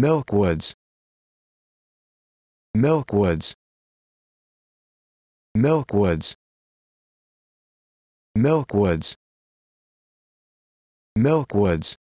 Milkwoods Milkwoods Milkwoods Milkwoods Milkwoods